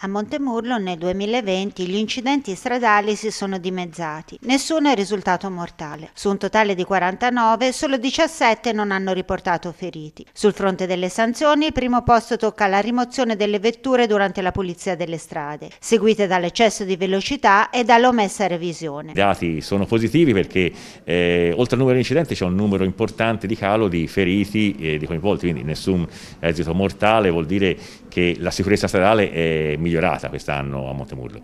A Montemurlo nel 2020 gli incidenti stradali si sono dimezzati, nessuno è risultato mortale. Su un totale di 49, solo 17 non hanno riportato feriti. Sul fronte delle sanzioni, il primo posto tocca la rimozione delle vetture durante la pulizia delle strade, seguite dall'eccesso di velocità e dall'omessa revisione. I dati sono positivi perché eh, oltre al numero di incidenti c'è un numero importante di calo di feriti e di coinvolti, quindi nessun esito mortale, vuol dire che la sicurezza stradale è migliorata quest'anno a Montemurlo.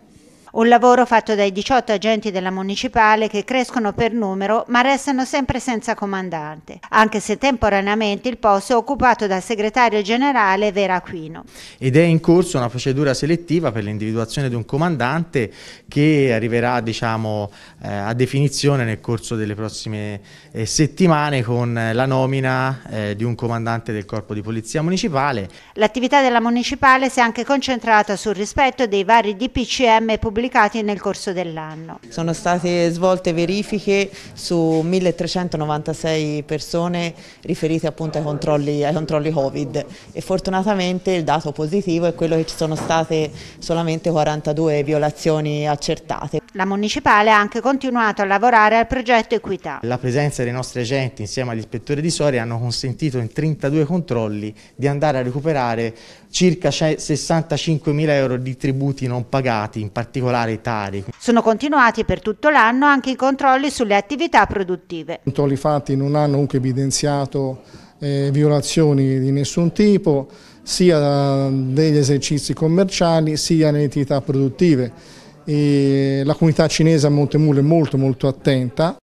Un lavoro fatto dai 18 agenti della municipale che crescono per numero ma restano sempre senza comandante, anche se temporaneamente il posto è occupato dal segretario generale Vera Aquino. Ed è in corso una procedura selettiva per l'individuazione di un comandante che arriverà diciamo, eh, a definizione nel corso delle prossime eh, settimane con eh, la nomina eh, di un comandante del corpo di polizia municipale. L'attività della municipale si è anche concentrata sul rispetto dei vari DPCM pubblicitari pubblicati nel corso dell'anno. Sono state svolte verifiche su 1396 persone riferite appunto ai controlli, ai controlli Covid e fortunatamente il dato positivo è quello che ci sono state solamente 42 violazioni accertate. La Municipale ha anche continuato a lavorare al progetto Equità. La presenza dei nostri agenti insieme agli ispettori di Sori hanno consentito in 32 controlli di andare a recuperare circa 65.000 euro di tributi non pagati, in particolare irregolarità. Sono continuati per tutto l'anno anche i controlli sulle attività produttive. I controlli fatti non hanno comunque evidenziato eh, violazioni di nessun tipo, sia eh, degli esercizi commerciali sia nelle attività produttive. E la comunità cinese a Montemullo è molto molto attenta.